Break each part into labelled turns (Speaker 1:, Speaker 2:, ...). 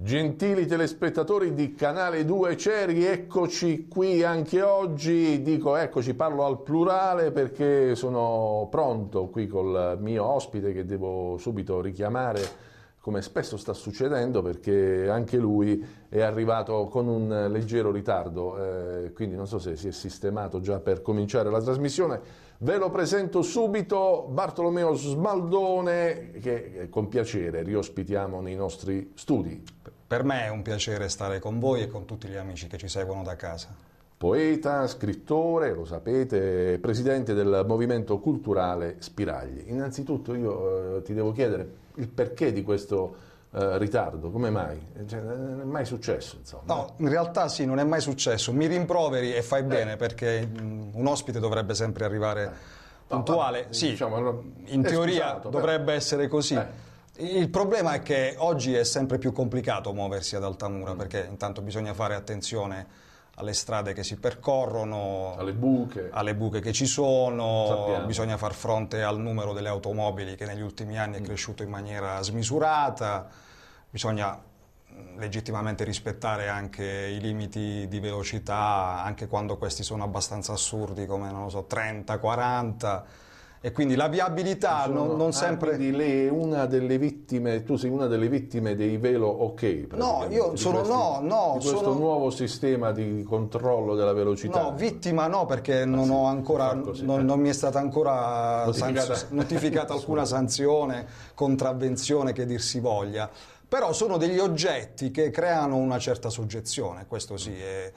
Speaker 1: Gentili telespettatori di Canale 2 Ceri, eccoci qui anche oggi, dico eccoci, parlo al plurale perché sono pronto qui col mio ospite che devo subito richiamare come spesso sta succedendo perché anche lui è arrivato con un leggero ritardo, eh, quindi non so se si è sistemato già per cominciare la trasmissione. Ve lo presento subito Bartolomeo Smaldone che eh, con piacere riospitiamo nei nostri studi. Per me è un piacere
Speaker 2: stare con voi e con tutti gli amici che ci seguono da casa.
Speaker 1: Poeta, scrittore, lo sapete, presidente del movimento culturale Spiragli. Innanzitutto io eh, ti devo chiedere il perché di questo eh, ritardo, come mai? Eh, cioè, non è mai successo, insomma. No,
Speaker 2: in realtà sì, non è mai successo. Mi rimproveri e fai eh. bene perché mh, mm, un ospite dovrebbe sempre arrivare eh. puntuale. No, ma, sì, diciamo, in eh, teoria scusato, dovrebbe però. essere così. Il problema è che oggi è sempre più complicato muoversi ad Altamura mm. perché intanto bisogna fare attenzione alle strade che si percorrono, alle buche, alle buche che ci sono, bisogna far fronte al numero delle automobili che negli ultimi anni è mm. cresciuto in maniera smisurata, bisogna mm, legittimamente rispettare anche i limiti di velocità, anche quando questi sono abbastanza assurdi come non so, 30, 40 e quindi la
Speaker 1: viabilità non, non, sempre... Ah, quindi lei è una delle vittime, tu sei una delle vittime dei velo ok?
Speaker 2: No, io sono questi, no, no. Di questo sono...
Speaker 1: nuovo sistema di controllo della velocità. No,
Speaker 2: vittima no perché ah, non, sì, ancora, non, non, mi è stata ancora notificata, san... notificata alcuna sanzione, contravvenzione che dir si voglia. Però sono degli oggetti che creano una certa soggezione, questo sì. È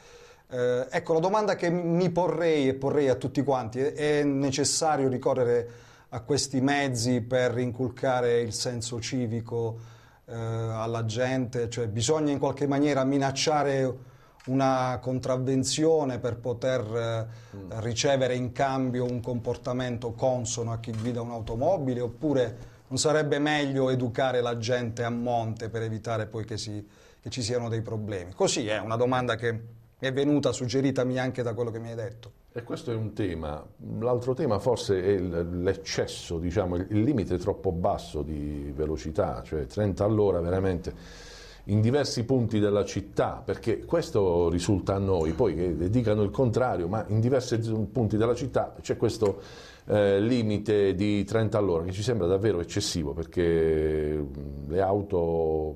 Speaker 2: eh, ecco, la domanda che mi porrei e porrei a tutti quanti è, necessario ricorrere a questi mezzi per inculcare il senso civico eh, alla gente? Cioè bisogna in qualche maniera minacciare una contravvenzione per poter eh, mm. ricevere in cambio un comportamento consono a chi guida un'automobile oppure non sarebbe meglio educare la gente a monte per evitare poi che, si, che ci siano dei problemi? Così è una domanda che è venuta suggeritami anche da quello che mi hai detto.
Speaker 1: E questo è un tema. L'altro tema forse è l'eccesso, diciamo, il limite troppo basso di velocità, cioè 30 all'ora veramente in diversi punti della città, perché questo risulta a noi, poi che eh, dicano il contrario, ma in diversi punti della città c'è questo eh, limite di 30 all'ora che ci sembra davvero eccessivo perché mm, le auto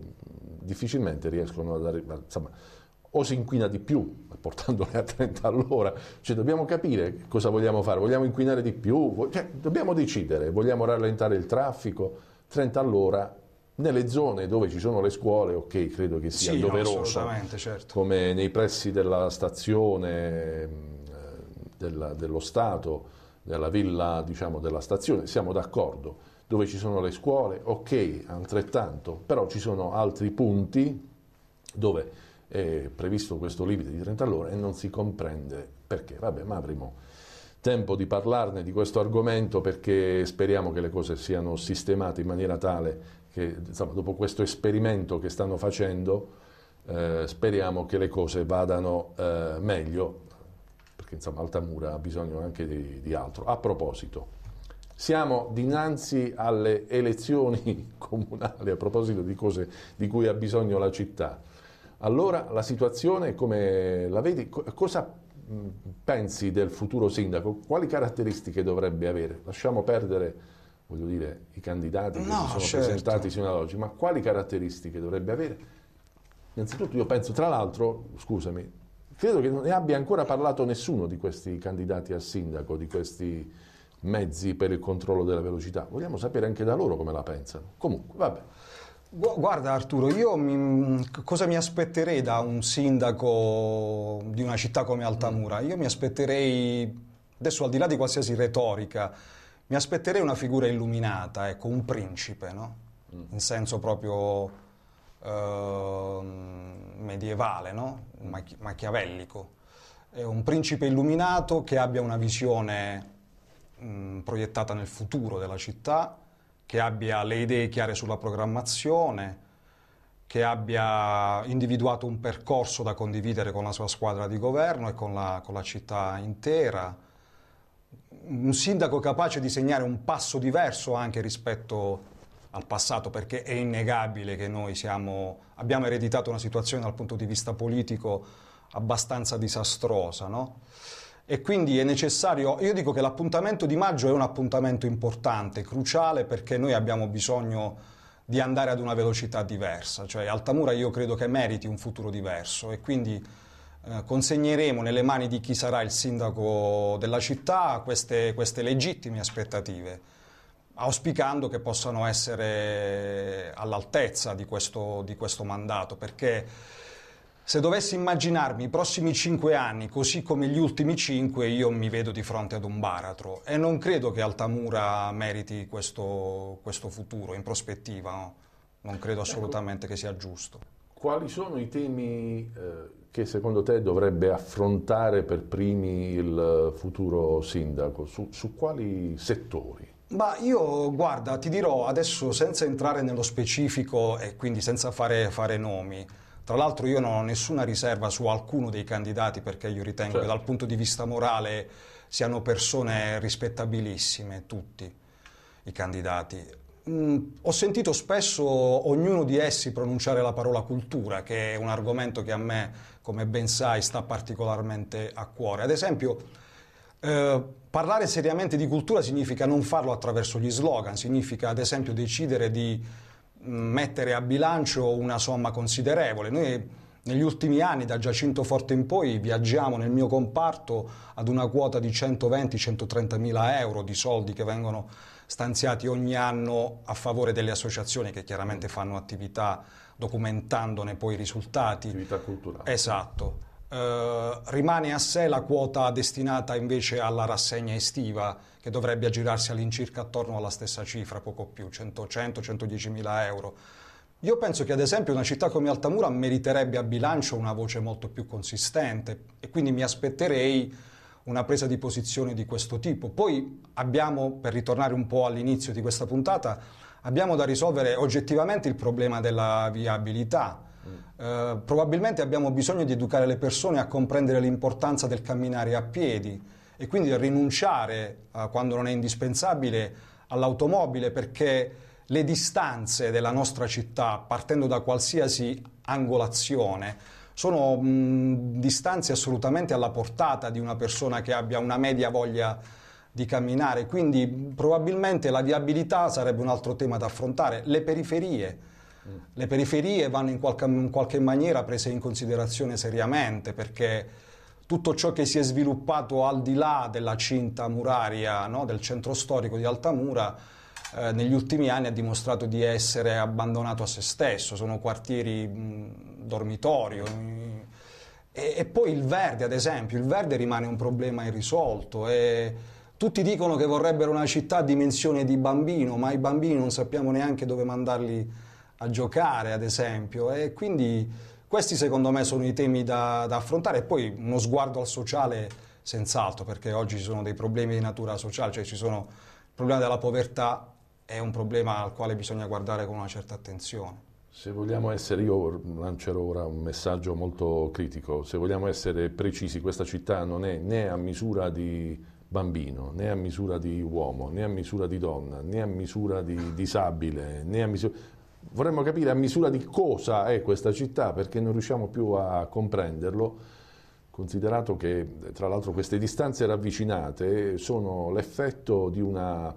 Speaker 1: difficilmente riescono ad arrivare, insomma, o si inquina di più portandole a 30 all'ora, cioè dobbiamo capire cosa vogliamo fare, vogliamo inquinare di più, cioè, dobbiamo decidere, vogliamo rallentare il traffico, 30 all'ora nelle zone dove ci sono le scuole, ok, credo che sia sì, doveroso, no, certo. come nei pressi della stazione della, dello Stato, della villa diciamo, della stazione, siamo d'accordo, dove ci sono le scuole, ok, altrettanto, però ci sono altri punti dove è previsto questo limite di 30 all'ora e non si comprende perché. Vabbè, ma avremo tempo di parlarne di questo argomento perché speriamo che le cose siano sistemate in maniera tale che insomma, dopo questo esperimento che stanno facendo eh, speriamo che le cose vadano eh, meglio perché insomma Altamura ha bisogno anche di, di altro. A proposito, siamo dinanzi alle elezioni comunali a proposito di cose di cui ha bisogno la città allora la situazione come la vedi? Cosa mm, pensi del futuro sindaco? Quali caratteristiche dovrebbe avere? Lasciamo perdere voglio dire, i candidati che no, si sono certo. presentati sino ad oggi, ma quali caratteristiche dovrebbe avere? Innanzitutto io penso, tra l'altro, scusami, credo che non ne abbia ancora parlato nessuno di questi candidati a sindaco, di questi mezzi per il controllo della velocità. Vogliamo sapere anche da loro come la pensano. Comunque, vabbè. Guarda Arturo, io
Speaker 2: mi, cosa mi aspetterei da un sindaco di una città come Altamura? Io mi aspetterei, adesso al di là di qualsiasi retorica, mi aspetterei una figura illuminata, ecco, un principe, no? Mm. In senso proprio eh, medievale, no? Mach machiavellico. È un principe illuminato che abbia una visione mh, proiettata nel futuro della città, che abbia le idee chiare sulla programmazione, che abbia individuato un percorso da condividere con la sua squadra di governo e con la, con la città intera, un sindaco capace di segnare un passo diverso anche rispetto al passato, perché è innegabile che noi siamo, abbiamo ereditato una situazione dal punto di vista politico abbastanza disastrosa. No? e quindi è necessario, io dico che l'appuntamento di maggio è un appuntamento importante, cruciale perché noi abbiamo bisogno di andare ad una velocità diversa, cioè Altamura io credo che meriti un futuro diverso e quindi eh, consegneremo nelle mani di chi sarà il sindaco della città queste, queste legittime aspettative, auspicando che possano essere all'altezza di questo, di questo mandato, perché se dovessi immaginarmi i prossimi cinque anni, così come gli ultimi cinque, io mi vedo di fronte ad un baratro e non credo che Altamura meriti questo, questo futuro in prospettiva, no? non credo ecco. assolutamente che sia giusto.
Speaker 1: Quali sono i temi eh, che secondo te dovrebbe affrontare per primi il futuro sindaco? Su, su quali settori? Ma
Speaker 2: io, guarda, ti dirò adesso senza entrare nello specifico e quindi senza fare, fare nomi, tra l'altro io non ho nessuna riserva su alcuno dei candidati perché io ritengo certo. che dal punto di vista morale siano persone rispettabilissime tutti i candidati. Mm, ho sentito spesso ognuno di essi pronunciare la parola cultura, che è un argomento che a me, come ben sai, sta particolarmente a cuore. Ad esempio, eh, parlare seriamente di cultura significa non farlo attraverso gli slogan, significa ad esempio decidere di mettere a bilancio una somma considerevole. Noi negli ultimi anni, da Giacinto Forte in poi, viaggiamo nel mio comparto ad una quota di 120-130 mila euro di soldi che vengono stanziati ogni anno a favore delle associazioni che chiaramente fanno attività documentandone poi i risultati. Attività culturale. Esatto. Eh, rimane a sé la quota destinata invece alla rassegna estiva che dovrebbe aggirarsi all'incirca attorno alla stessa cifra, poco più, 100-110 mila euro. Io penso che ad esempio una città come Altamura meriterebbe a bilancio una voce molto più consistente e quindi mi aspetterei una presa di posizione di questo tipo. Poi abbiamo, per ritornare un po' all'inizio di questa puntata, abbiamo da risolvere oggettivamente il problema della viabilità. Eh, probabilmente abbiamo bisogno di educare le persone a comprendere l'importanza del camminare a piedi e quindi a rinunciare, eh, quando non è indispensabile, all'automobile perché le distanze della nostra città, partendo da qualsiasi angolazione, sono mh, mm, distanze assolutamente alla portata di una persona che abbia una media voglia di camminare, quindi probabilmente la viabilità sarebbe un altro tema da affrontare, le periferie, Mm. Le periferie vanno in qualche, in qualche maniera prese in considerazione seriamente perché tutto ciò che si è sviluppato al di là della cinta muraria no? del centro storico di Altamura eh, negli ultimi anni ha dimostrato di essere abbandonato a se stesso, sono quartieri mh, mm, dormitorio. e, e, poi il verde, ad esempio, il verde rimane un problema irrisolto. tutti dicono che vorrebbero una città a dimensione di bambino, ma i bambini non sappiamo neanche dove mandarli a giocare, ad esempio. E quindi questi secondo me sono i temi da, da affrontare. E poi uno sguardo al sociale, senz'altro, perché oggi ci sono dei problemi di natura sociale, cioè ci sono il problema della povertà è un problema al quale bisogna guardare con una certa attenzione.
Speaker 1: Se vogliamo essere, io lancerò ora un messaggio molto critico, se vogliamo essere precisi, questa città non è né a misura di bambino, né a misura di uomo, né a misura di donna, né a misura di disabile, né a misura vorremmo capire a misura di cosa è questa città perché non riusciamo più a comprenderlo considerato che tra l'altro queste distanze ravvicinate sono l'effetto di una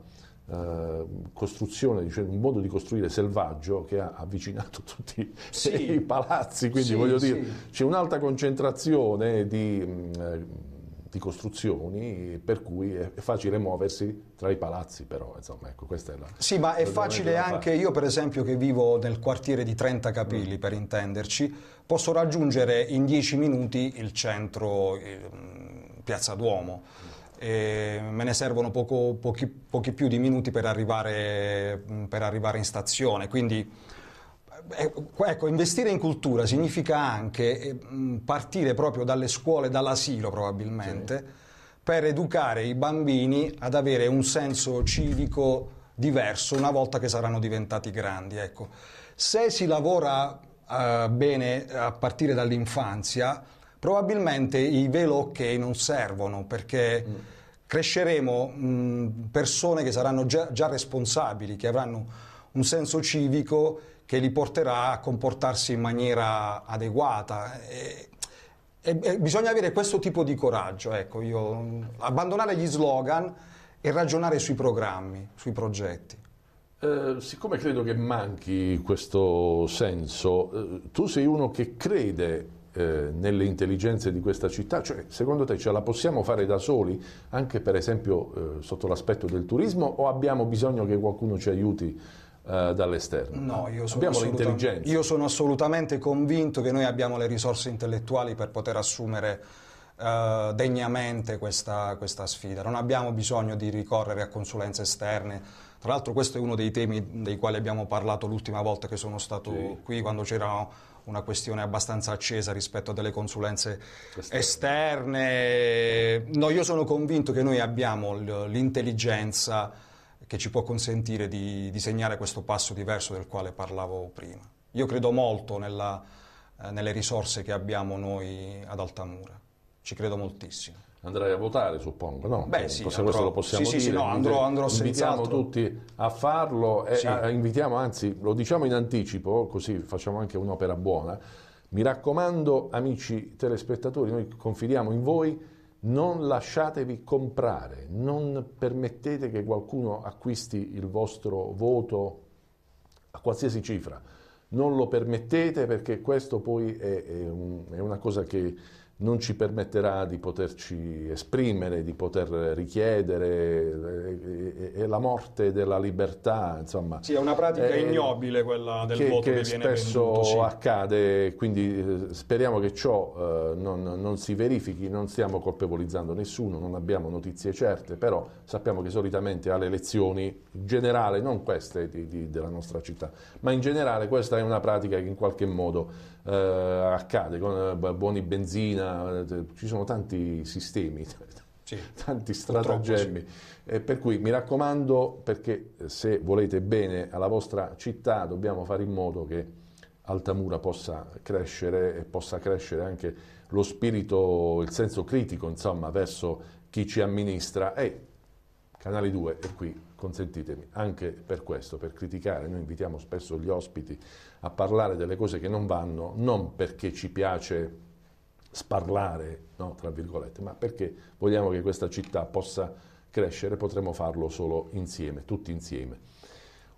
Speaker 1: eh, costruzione, cioè un modo di costruire selvaggio che ha avvicinato tutti sì. i palazzi, quindi sì, voglio dire sì. c'è un'alta concentrazione di... Mm, eh, di costruzioni, per cui è facile muoversi tra i palazzi però, insomma, ecco, questa è la...
Speaker 2: Sì, ma è facile anche, io per esempio che vivo nel quartiere di Trenta Capilli, mm. per intenderci, posso raggiungere in dieci minuti il centro, il, ehm, Piazza Duomo, mm. E me ne servono poco, pochi, pochi, più di minuti per arrivare, per arrivare in stazione, quindi Ecco, ecco, investire in cultura significa anche eh, partire proprio dalle scuole, dall'asilo probabilmente, sì. per educare i bambini ad avere un senso civico diverso una volta che saranno diventati grandi. Ecco. Se si lavora uh, bene a partire dall'infanzia, probabilmente i velo ok non servono perché... Mm cresceremo mh, persone che saranno già, già, responsabili, che avranno un senso civico che li porterà a comportarsi in maniera adeguata. E, e, e bisogna avere questo tipo di coraggio, ecco, io, abbandonare gli slogan e ragionare sui programmi, sui progetti.
Speaker 1: Eh, siccome credo che manchi questo senso, eh, tu sei uno che crede eh, nelle intelligenze di questa città, cioè secondo te ce la possiamo fare da soli, anche per esempio eh, sotto l'aspetto del turismo, o abbiamo bisogno che qualcuno ci aiuti? Eh, dall'esterno.
Speaker 2: No, io sono, abbiamo l'intelligenza.
Speaker 1: io sono assolutamente
Speaker 2: convinto che noi abbiamo le risorse intellettuali per poter assumere eh, degnamente questa, questa sfida. Non abbiamo bisogno di ricorrere a consulenze esterne. Tra l'altro questo è uno dei temi dei quali abbiamo parlato l'ultima volta che sono stato sì. qui, quando c'era una questione abbastanza accesa rispetto a delle consulenze esterne. esterne. No, io sono convinto che noi abbiamo l'intelligenza che ci può consentire di disegnare questo passo diverso del quale parlavo prima. Io credo molto nella, eh, nelle risorse che abbiamo noi ad Altamura, ci credo moltissimo.
Speaker 1: Andrai a votare, suppongo, no? Beh, sì, Poss- andrò, questo lo possiamo sì, dire. Sì, no, andrò, andrò Invitiamo tutti a farlo, e sì. a, invitiamo, anzi, lo diciamo in anticipo, così facciamo anche un'opera buona. Mi raccomando, amici telespettatori, noi confidiamo in voi non lasciatevi comprare, non permettete che qualcuno acquisti il vostro voto a qualsiasi cifra. Non lo permettete perché questo poi è, è, un, è una cosa che non ci permetterà di poterci esprimere, di poter richiedere, è eh, eh, eh, la morte della libertà, insomma. Sì, è una pratica eh, ignobile
Speaker 2: quella del che, voto che, che spesso venduto, sì.
Speaker 1: accade, quindi speriamo che ciò eh, non, non, si verifichi, non stiamo colpevolizzando nessuno, non abbiamo notizie certe, però sappiamo che solitamente alle elezioni, in generale, non queste di, di, della nostra città, ma in generale questa è una pratica che in qualche modo eh, accade, con buoni benzina, eh, ci sono tanti sistemi, sì, tanti stratagemmi, sì. Eh, per cui mi raccomando perché eh, se volete bene alla vostra città dobbiamo fare in modo che Altamura possa crescere e possa crescere anche lo spirito, il senso critico insomma verso chi ci amministra e Canale 2 è qui, consentitemi, anche per questo, per criticare, noi invitiamo spesso gli ospiti a parlare delle cose che non vanno, non perché ci piace sparlare, no, tra virgolette, ma perché vogliamo che questa città possa crescere, potremo farlo solo insieme, tutti insieme.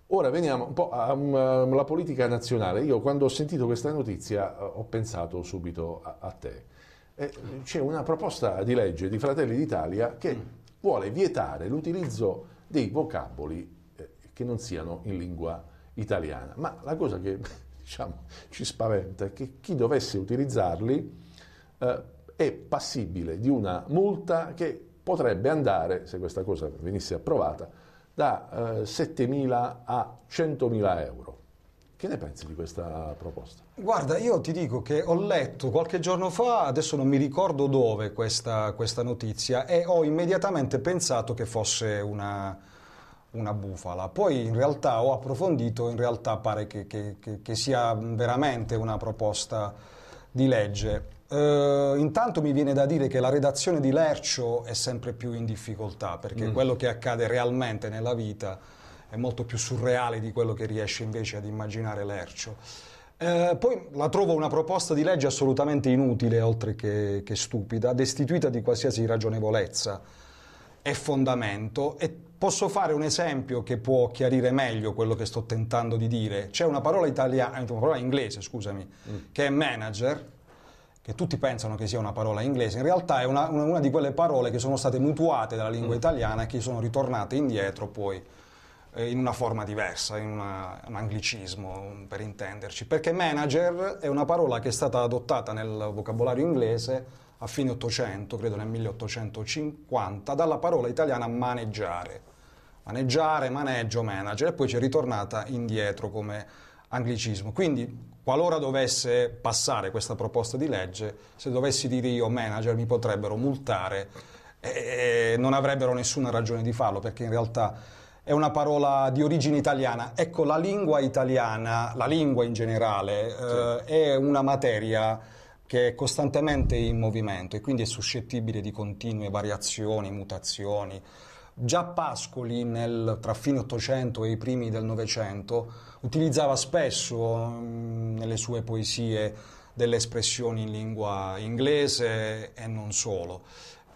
Speaker 1: Ora veniamo un po' alla politica nazionale. Io quando ho sentito questa notizia eh, ho pensato subito a, a te. Eh, c'è una proposta di legge di Fratelli d'Italia che mm. vuole vietare l'utilizzo dei vocaboli eh, che non siano in lingua italiana. Ma la cosa che diciamo, ci spaventa è che chi dovesse utilizzarli eh, è passibile di una multa che potrebbe andare, se questa cosa venisse approvata, da eh, 7.000 a 100.000 euro. Che ne pensi di questa proposta?
Speaker 2: Guarda, io ti dico che ho letto qualche giorno fa, adesso non mi ricordo dove questa, questa notizia, e ho immediatamente pensato che fosse una, una bufala. Poi in realtà ho approfondito, in realtà pare che, che, che, che sia veramente una proposta di legge. Uh, intanto mi viene da dire che la redazione di Lercio è sempre più in difficoltà perché mm. quello che accade realmente nella vita è molto più surreale di quello che riesce invece ad immaginare Lercio. Uh, poi la trovo una proposta di legge assolutamente inutile, oltre che, che stupida, destituita di qualsiasi ragionevolezza e fondamento. E posso fare un esempio che può chiarire meglio quello che sto tentando di dire. C'è una parola, italiana, eh, una parola inglese, scusami, mm. che è manager, che tutti pensano che sia una parola inglese, in realtà è una, una di quelle parole che sono state mutuate dalla lingua mm. italiana e che sono ritornate indietro poi eh, in una forma diversa, in una, un anglicismo per intenderci, perché manager è una parola che è stata adottata nel vocabolario inglese a fine 800, credo nel 1850, dalla parola italiana maneggiare, maneggiare, maneggio, manager, e poi ci è ritornata indietro come anglicismo. Quindi, qualora dovesse passare questa proposta di legge, se dovessi dire io manager mi potrebbero multare e non avrebbero nessuna ragione di farlo perché in realtà è una parola di origine italiana. Ecco, la lingua italiana, la lingua in generale, eh, sì. eh, è una materia che è costantemente in movimento e quindi è suscettibile di continue variazioni, mutazioni. Già Pascoli nel, tra fine 800 e i primi del Novecento utilizzava spesso mh, mm, nelle sue poesie delle espressioni in lingua inglese e non solo.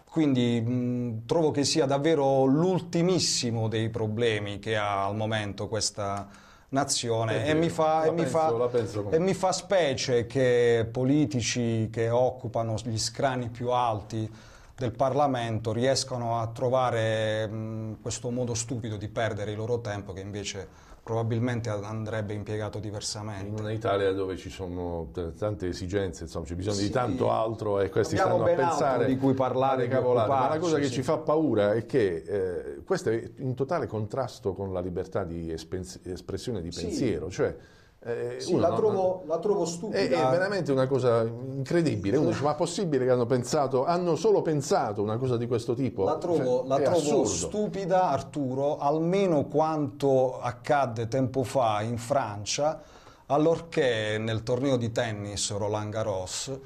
Speaker 2: Quindi mh, mm, trovo che sia davvero l'ultimissimo dei problemi che ha al momento questa nazione e, mi, fa, e, penso, mi,
Speaker 1: fa, e mi
Speaker 2: fa specie che politici che occupano gli scrani più alti del Parlamento riescano a trovare mh, questo modo stupido di perdere il loro tempo che invece probabilmente andrebbe impiegato diversamente. In
Speaker 1: un'Italia dove ci sono tante esigenze, insomma, c'è bisogno sì, di tanto altro e questi stanno a pensare di cui parlare, cavolate, ma la cosa che sì. ci fa paura è che eh, questo è in totale contrasto con la libertà di espressione di pensiero, sì. cioè
Speaker 2: eh, eh, sì, uno, la, trovo, no? la, trovo, stupida. È, è, veramente
Speaker 1: una cosa incredibile. Uno dice: Ma è possibile che hanno pensato, hanno solo pensato una cosa di questo tipo? La trovo, cioè, la trovo
Speaker 2: stupida, Arturo, almeno quanto accadde tempo fa in Francia, allorché nel torneo di tennis Roland Garros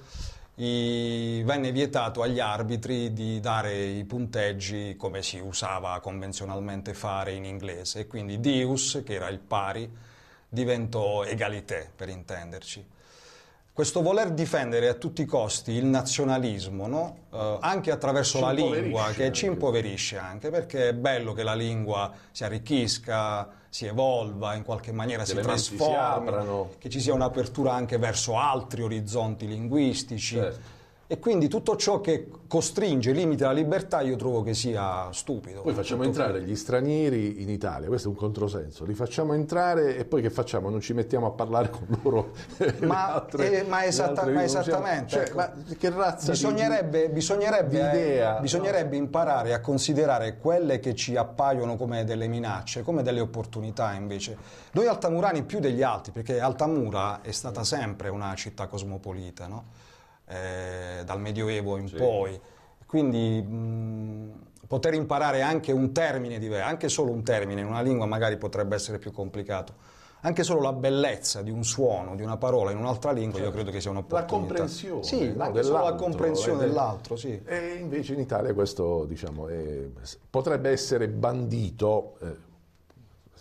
Speaker 2: i, venne vietato agli arbitri di dare i punteggi come si usava convenzionalmente fare in inglese. E quindi Deus, che era il pari divento egalité, per intenderci. Questo voler difendere a tutti i costi il nazionalismo, no? eh, anche attraverso ci la lingua, che ci impoverisce anche, perché è bello che la lingua si arricchisca, si evolva, in qualche maniera si trasformi, si che ci sia un'apertura anche verso altri orizzonti linguistici. Certo e quindi tutto ciò che costringe, limita la
Speaker 1: libertà, io trovo che sia stupido. Poi facciamo entrare qui. gli stranieri in Italia, questo è un controsenso, li facciamo entrare e poi che facciamo? Non ci mettiamo a parlare con loro? Ma, altre, eh, ma, esatta, ma cioè, esattamente. Cioè, ecco. ma che razza bisognerebbe, di, bisognerebbe, di idea, eh, bisognerebbe
Speaker 2: no? imparare a considerare quelle che ci appaiono come delle minacce, come delle opportunità invece. Noi altamurani più degli altri, perché Altamura è stata sempre una città cosmopolita, no? Eh, dal Medioevo in sì. poi. Quindi mh, poter imparare anche un termine diverso, anche solo un termine in una lingua magari potrebbe essere più complicato. Anche solo la bellezza di un suono, di una parola in un'altra lingua, certo. io credo che sia un'opportunità. La comprensione. Sì, no, la comprensione eh, dell'altro, sì.
Speaker 1: E invece in Italia questo, diciamo, è, potrebbe essere bandito, eh,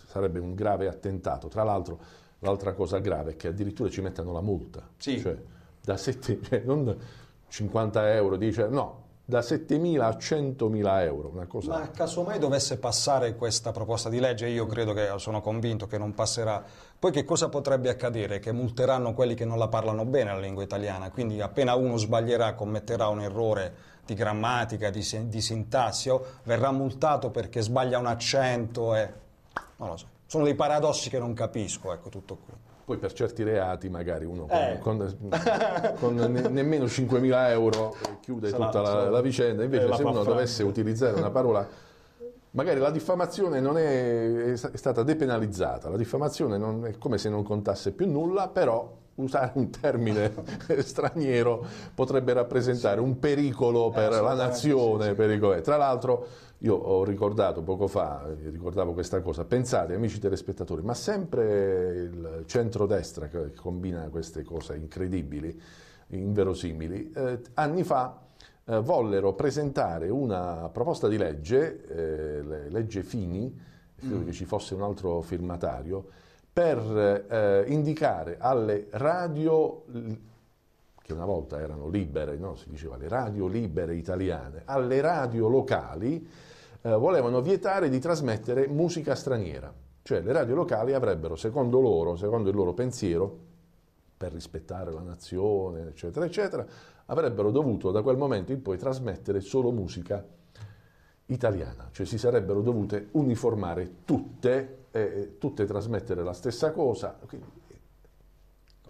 Speaker 1: sarebbe un grave attentato. Tra l'altro, l'altra cosa grave è che addirittura ci mettano la multa. Sì. Cioè, da 7, cioè non 50 euro, dice no, da 7.000 a 100.000 euro. Una cosa... Ma casomai dovesse
Speaker 2: passare questa proposta di legge, io credo che sono convinto che non passerà, poi che cosa potrebbe accadere? Che multeranno quelli che non la parlano bene la lingua italiana, quindi appena uno sbaglierà, commetterà un errore di grammatica, di, di sintassi, verrà multato perché sbaglia un accento e... non lo so.
Speaker 1: Sono dei paradossi che non capisco, ecco tutto qui. Poi per certi reati magari uno eh. con, con, con ne, nemmeno 5.000 euro chiude sarà, tutta la, la, vicenda, invece eh, la se uno dovesse utilizzare una parola, magari la diffamazione non è, è stata depenalizzata, la diffamazione non, è come se non contasse più nulla, però usare un termine straniero potrebbe rappresentare un pericolo eh, per la nazione. Pericolo. Tra l'altro io ho ricordato poco fa, ricordavo questa cosa, pensate amici telespettatori, ma sempre il centrodestra che combina queste cose incredibili, inverosimili, eh, anni fa eh, vollero presentare una proposta di legge, eh, legge Fini, credo mm. che ci fosse un altro firmatario, per eh, indicare alle radio che una volta erano libere, no? si diceva le radio libere italiane, alle radio locali eh, volevano vietare di trasmettere musica straniera, cioè le radio locali avrebbero, secondo loro, secondo il loro pensiero, per rispettare la nazione, eccetera, eccetera, avrebbero dovuto da quel momento in poi trasmettere solo musica italiana, cioè si sarebbero dovute uniformare tutte eh, tutte trasmettere la stessa cosa.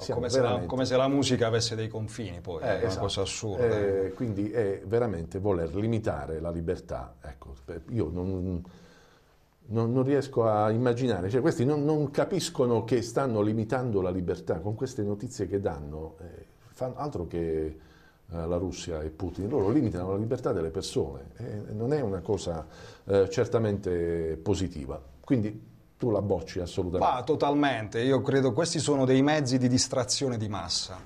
Speaker 1: Come se, la, come
Speaker 2: se, la, musica avesse dei confini, poi eh, è esatto. una cosa
Speaker 1: assurda. Eh, eh, quindi è veramente voler limitare la libertà. Ecco, io non, non, non riesco a immaginare, cioè, questi non, non, capiscono che stanno limitando la libertà con queste notizie che danno, eh, fanno altro che eh, la Russia e Putin, loro limitano la libertà delle persone, eh, non è una cosa certamente positiva. Quindi tu la bocci assolutamente. Ah,
Speaker 2: totalmente, io credo questi sono dei mezzi di distrazione di massa,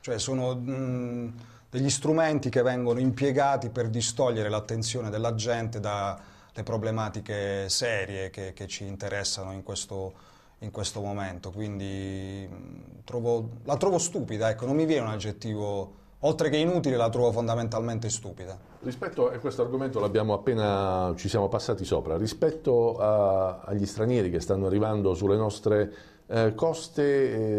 Speaker 2: cioè sono mh, mm, degli strumenti che vengono impiegati per distogliere l'attenzione della gente dalle problematiche serie che, che ci interessano in questo, in questo momento, quindi mh, mm, trovo, la trovo stupida, ecco, non mi viene un aggettivo oltre che inutile la trovo fondamentalmente stupida.
Speaker 1: Rispetto a questo argomento l'abbiamo appena, ci siamo passati sopra, rispetto a, agli stranieri che stanno arrivando sulle nostre eh, coste,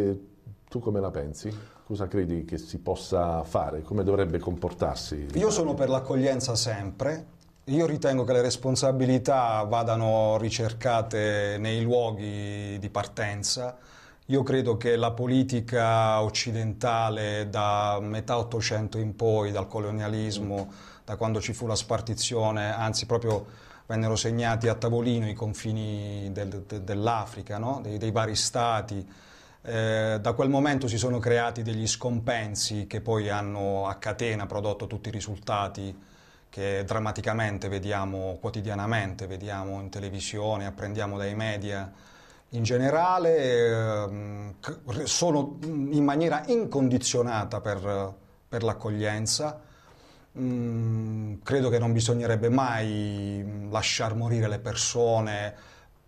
Speaker 1: eh, tu come la pensi? Cosa credi che si possa fare? Come dovrebbe comportarsi?
Speaker 2: Io sono per l'accoglienza sempre, io ritengo che le responsabilità vadano ricercate nei luoghi di partenza, io credo che la politica occidentale da metà 800 in poi, dal colonialismo, da quando ci fu la spartizione, anzi proprio vennero segnati a tavolino i confini del, de, dell'Africa, no? dei, dei, vari stati. Eh, da quel momento si sono creati degli scompensi che poi hanno a catena prodotto tutti i risultati che drammaticamente vediamo quotidianamente, vediamo in televisione, apprendiamo dai media in generale ehm, sono mm, in maniera incondizionata per, per l'accoglienza. Mm, credo che non bisognerebbe mai mm, lasciar morire le persone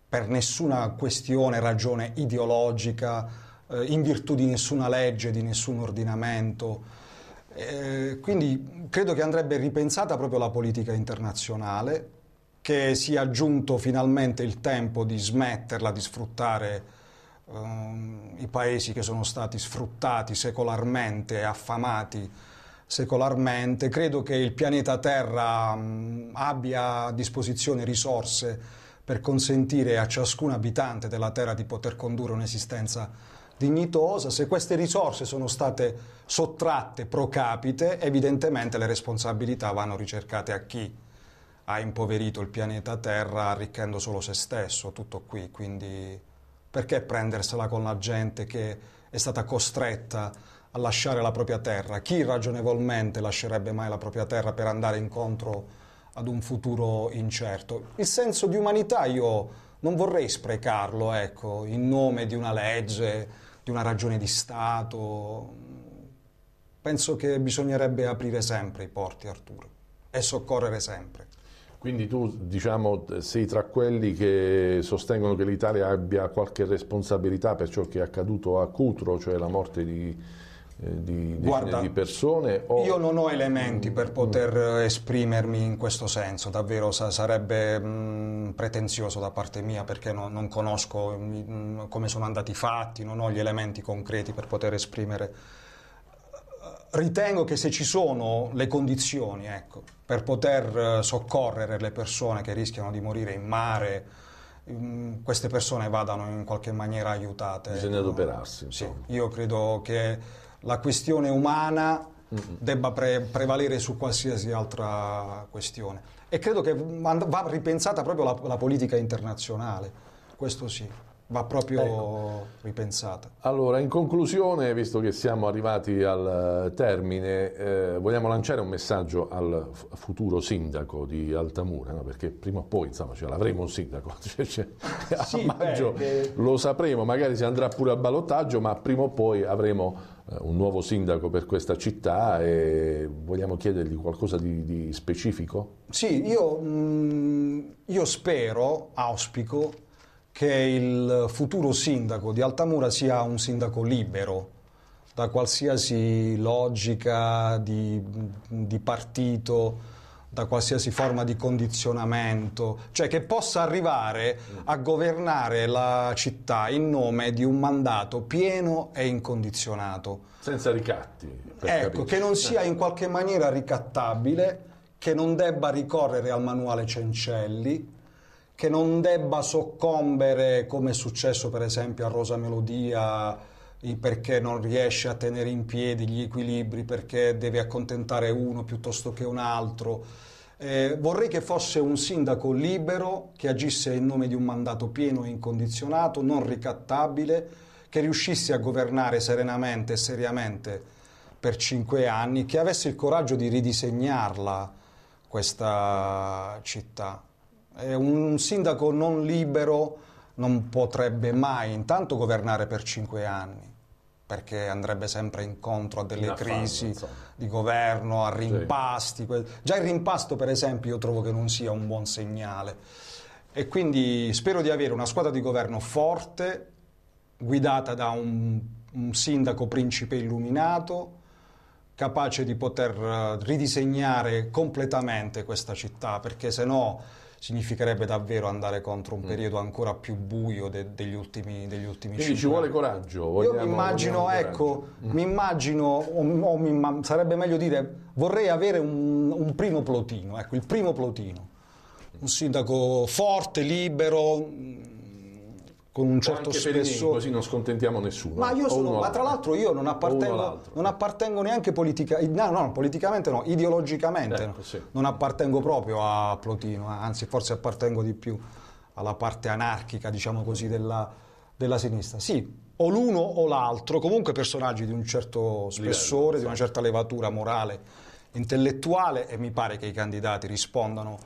Speaker 2: per nessuna questione, ragione ideologica, eh, in virtù di nessuna legge, di nessun ordinamento. Eh, quindi credo che andrebbe ripensata proprio la politica internazionale che sia giunto finalmente il tempo di smetterla di sfruttare um, i paesi che sono stati sfruttati secolarmente, affamati secolarmente. Credo che il pianeta Terra um, abbia a disposizione risorse per consentire a ciascun abitante della Terra di poter condurre un'esistenza dignitosa. Se queste risorse sono state sottratte pro capite, evidentemente le responsabilità vanno ricercate a chi ha impoverito il pianeta Terra arricchendo solo se stesso, tutto qui, quindi perché prendersela con la gente che è stata costretta a lasciare la propria terra? Chi ragionevolmente lascerebbe mai la propria terra per andare incontro ad un futuro incerto? Il senso di umanità io non vorrei sprecarlo, ecco, in nome di una legge, di una ragione di Stato. Penso che bisognerebbe aprire sempre i porti, Arturo, e soccorrere sempre.
Speaker 1: Quindi tu diciamo, sei tra quelli che sostengono che l'Italia abbia qualche responsabilità per ciò che è accaduto a Cutro, cioè la morte di, eh, di, Guarda, di persone? O... Io non
Speaker 2: ho elementi per poter esprimermi in questo senso, davvero sa sarebbe mh, mm, pretenzioso da parte mia perché no, non conosco mh, mm, come sono andati i fatti, non ho gli elementi concreti per poter esprimere ritengo che se ci sono le condizioni ecco, per poter eh, soccorrere le persone che rischiano di morire in mare, mm, queste persone vadano in qualche maniera aiutate. Bisogna
Speaker 1: adoperarsi.
Speaker 2: Sì, io credo che la questione umana debba pre- prevalere su qualsiasi altra questione e credo che va ripensata proprio la, la politica internazionale, questo sì va proprio ecco. ripensata.
Speaker 1: Allora, in conclusione, visto che siamo arrivati al eh, termine, eh, vogliamo lanciare un messaggio al futuro sindaco di Altamura, no? perché prima o poi insomma, ce l'avremo un sindaco, cioè, cioè, a sì, maggio beh, lo sapremo, magari si andrà pure al ballottaggio, ma prima o poi avremo eh, un nuovo sindaco per questa città e vogliamo chiedergli qualcosa di, di specifico?
Speaker 2: Sì, io, mh, mm, io spero, auspico, che il futuro sindaco di Altamura sia un sindaco libero da qualsiasi logica di, di partito, da qualsiasi forma di condizionamento, cioè che possa arrivare a governare la città in nome di un mandato pieno e incondizionato. Senza ricatti. Ecco, capirci. che non sia in qualche maniera ricattabile, che non debba ricorrere al manuale Cencelli, che non debba soccombere come è successo per esempio a Rosa Melodia perché non riesce a tenere in piedi gli equilibri, perché deve accontentare uno piuttosto che un altro. Eh, vorrei che fosse un sindaco libero che agisse in nome di un mandato pieno e incondizionato, non ricattabile, che riuscisse a governare serenamente e seriamente per cinque anni, che avesse il coraggio di ridisegnarla questa città. Eh, un sindaco non libero non potrebbe mai intanto governare per cinque anni perché andrebbe sempre incontro a delle crisi fanno, di governo, a rimpasti. Sì. Già il rimpasto, per esempio, io trovo che non sia un buon segnale. E quindi spero di avere una squadra di governo forte, guidata da un, un sindaco principe illuminato, capace di poter eh, ridisegnare completamente questa città, perché se no significherebbe davvero andare contro un mm. periodo ancora più buio de- degli ultimi degli ultimi Quindi ci vuole coraggio. Vogliamo, Io ecco, mm. mi immagino, ecco, mi immagino, o, o mi imma- sarebbe meglio dire, vorrei avere un, un primo plotino, ecco, il primo plotino. Un sindaco forte, libero, con un certo Anche spessore. Così
Speaker 1: non scontentiamo nessuno. Ma, io sono, ma tra l'altro io non appartengo,
Speaker 2: non appartengo neanche politicamente, no, no, politicamente, no, ideologicamente. Ecco, no. Sì. Non appartengo proprio a Plotino, eh, anzi forse appartengo di più alla parte anarchica, diciamo così, della, della sinistra. Sì, o l'uno o l'altro, comunque personaggi di un certo spessore, Livello, di una certa levatura morale, intellettuale e mi pare che i candidati rispondano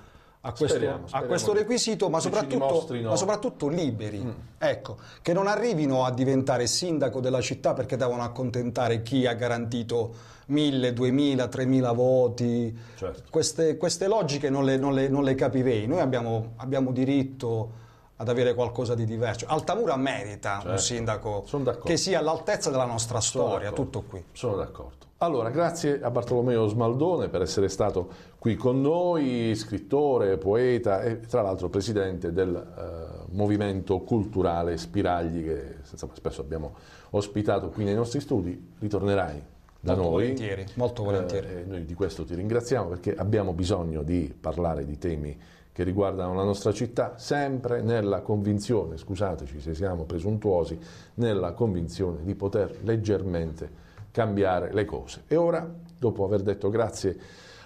Speaker 1: a questo, speriamo, speriamo a questo requisito, ma soprattutto, ma
Speaker 2: soprattutto, liberi, mm. ecco, che non arrivino a diventare sindaco della città perché devono accontentare chi ha garantito mille, duemila, tremila voti. Certo. Queste, queste, logiche non le, non, le, non le, capirei. Noi abbiamo, abbiamo diritto ad avere qualcosa di diverso. Altamura merita certo, un sindaco che sia all'altezza della nostra storia, tutto qui. Sono d'accordo.
Speaker 1: Allora, grazie a Bartolomeo Smaldone per essere stato qui con noi, scrittore, poeta e tra l'altro presidente del eh, movimento culturale Spiragli che insomma, spesso abbiamo ospitato qui nei nostri studi. Ritornerai da molto noi. Volentieri, molto volentieri. Eh, noi di questo ti ringraziamo perché abbiamo bisogno di parlare di temi che riguardano la nostra città, sempre nella convinzione, scusateci se siamo presuntuosi, nella convinzione di poter leggermente cambiare le cose. E ora, dopo aver detto grazie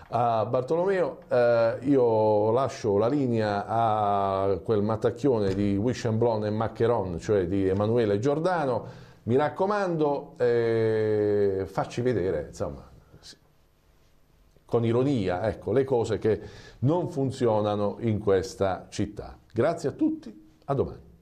Speaker 1: a Bartolomeo, eh, io lascio la linea a quel matacchione di Wishemblon e Maccheron, cioè di Emanuele Giordano. Mi raccomando, eh, facci vedere, insomma, con ironia, ecco, le cose che non funzionano in questa città. Grazie a tutti, a domani.